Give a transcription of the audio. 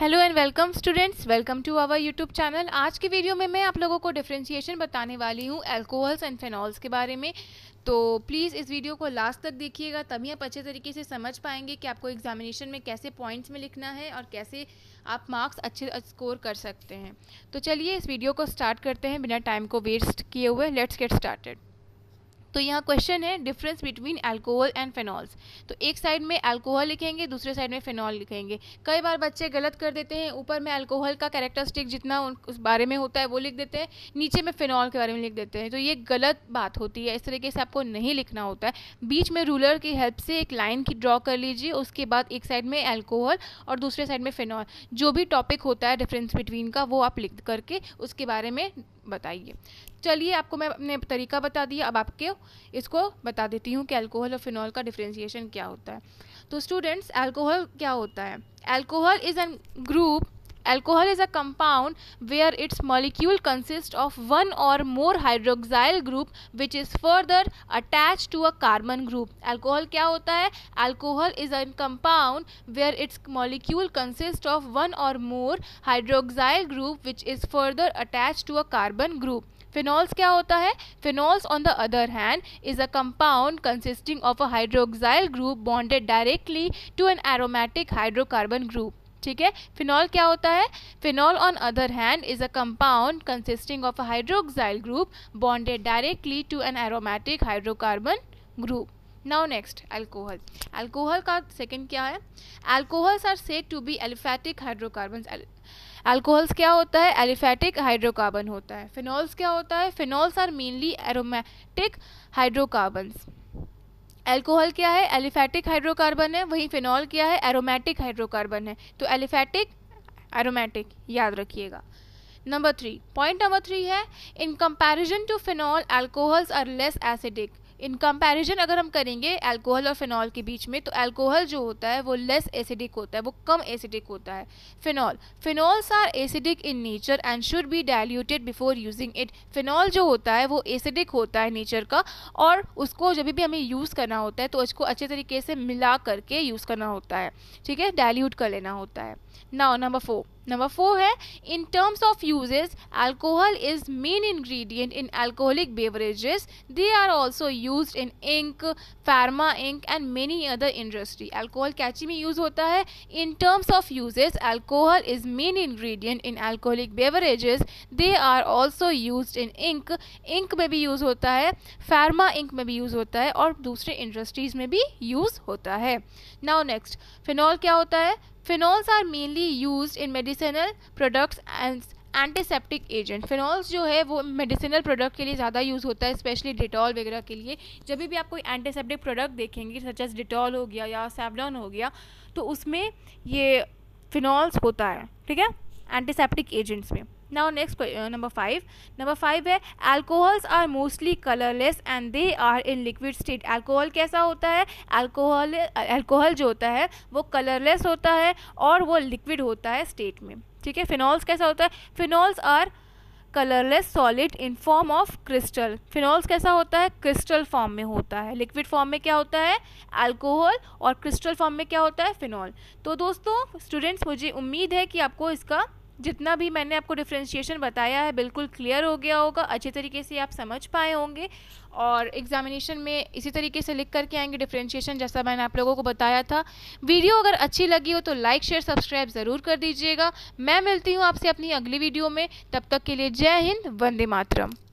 Hello and welcome students welcome to our YouTube channel आज के video में मैं आप लोगों को डिफ्रेंशिएशन बताने वाली हूँ एल्कोहल्स एंड फेनॉल्स के बारे में तो प्लीज़ इस वीडियो को लास्ट तक देखिएगा तभी आप अच्छे तरीके से समझ पाएंगे कि आपको एग्जामिनेशन में कैसे पॉइंट्स में लिखना है और कैसे आप मार्क्स अच्छे स्कोर कर सकते हैं तो चलिए इस वीडियो को स्टार्ट करते हैं बिना टाइम को वेस्ट किए हुए लेट्स गेट स्टार्टेड तो यहाँ क्वेश्चन है difference between alcohol and phenols तो एक साइड में एल्कोहल लिखेंगे दूसरे साइड में फेनॉल लिखेंगे कई बार बच्चे गलत कर देते हैं ऊपर में अल्कोहल का कैरेक्टरिस्टिक जितना उस बारे में होता है वो लिख देते हैं नीचे में फेनॉल के बारे में लिख देते हैं तो ये गलत बात होती है इस तरीके से आपको नहीं लिखना होता है बीच में रूलर की हेल्प से एक लाइन की ड्रॉ कर लीजिए उसके बाद एक साइड में एल्कोहल और दूसरे साइड में फेनॉल जो भी टॉपिक होता है डिफरेंस बिटवीन का वो आप लिख करके उसके बारे में बताइए चलिए आपको मैं अपने तरीका बता दिया अब आपके इसको बता देती हूँ कि अल्कोहल और फिनॉल का डिफ्रेंसीशन क्या होता है तो स्टूडेंट्स अल्कोहल क्या होता है alcohol is an group Alcohol is a compound where its molecule consists of one or more hydroxyl group which is further attached to a carbon group. Alcohol क्या होता Alcohol is a compound where its molecule consists of one or more hydroxyl group which is further attached to a carbon group. Phenols, क्या होता है phenols on the other hand is a compound consisting of a hydroxyl group bonded directly to an aromatic hydrocarbon ठीक है phenol क्या होता है phenol on other hand is a compound consisting of a hydroxyl group bonded directly to an aromatic hydrocarbon group now next alcohol alcohol का second क्या है alcohols are said to be aliphatic hydrocarbon alcohols क्या होता है aliphatic hydrocarbon होता है phenols क्या होता है phenols are mainly aromatic hydrocarbons alcohol क्या है एलिफैटिक हाइड्रोकार्बन है वहीं फिनॉल क्या है एरोमेटिक हाइड्रोकार्बन है तो एलिफैटिक एरोमेटिक याद रखिएगा number three point number three है in comparison to phenol alcohols are less acidic in comparison अगर हम करेंगे अल्कोहल और फिनॉल के बीच में तो अल्कोहल जो होता है वो लेस एसिडिक होता है वो कम एसिडिक होता है phenol phenols are acidic in nature and should be diluted before using it phenol जो होता है वो एसिडिक होता है नेचर का और उसको जब भी हमें यूज़ करना होता है तो उसको अच्छे तरीके से मिला करके यूज़ करना होता है ठीक है डायल्यूट कर लेना होता है now number four number four है in terms of uses alcohol is main ingredient in alcoholic beverages they are also used in ink pharma ink and many other industry alcohol कैची में यूज होता है in terms of uses alcohol is main ingredient in alcoholic beverages they are also use in ink ink में भी use होता है pharma ink में भी यूज होता है और दूसरे इंडस्ट्रीज में भी यूज होता है नाउ नेक्स्ट फिनॉल क्या होता है phenols are mainly use in medicinal products and antiseptic agent phenols जो है वो मेडिसिनल प्रोडक्ट के लिए ज़्यादा यूज़ होता है स्पेशली डिटॉल वगैरह के लिए जब भी आप कोई एंटीसेप्टिक प्रोडक्ट देखेंगे सच एस डिटॉल हो गया या सेवलॉन हो गया तो उसमें ये फिनॉल्स होता है ठीक है एंटीसेप्टिक एजेंट्स में now next number five number five है alcohols are mostly colourless and they are in liquid state alcohol कैसा होता है एल्कोहल एल्कोहल uh, जो होता है वो कलरलेस होता है और वो लिक्विड होता है स्टेट में ठीक है फिनॉल्स कैसा होता है phenols are colourless solid in form of crystal phenols कैसा होता है क्रिस्टल फॉर्म में होता है लिक्विड फॉर्म में क्या होता है अल्कोहल और क्रिस्टल फॉर्म में क्या होता है फिनॉल तो दोस्तों स्टूडेंट्स मुझे उम्मीद है कि आपको इसका जितना भी मैंने आपको डिफ्रेंशिएशन बताया है बिल्कुल क्लियर हो गया होगा अच्छे तरीके से आप समझ पाए होंगे और एग्जामिनेशन में इसी तरीके से लिख करके आएंगे डिफ्रेंशिएशन जैसा मैंने आप लोगों को बताया था वीडियो अगर अच्छी लगी हो तो लाइक शेयर सब्सक्राइब ज़रूर कर दीजिएगा मैं मिलती हूँ आपसे अपनी अगली वीडियो में तब तक के लिए जय हिंद वंदे मातरम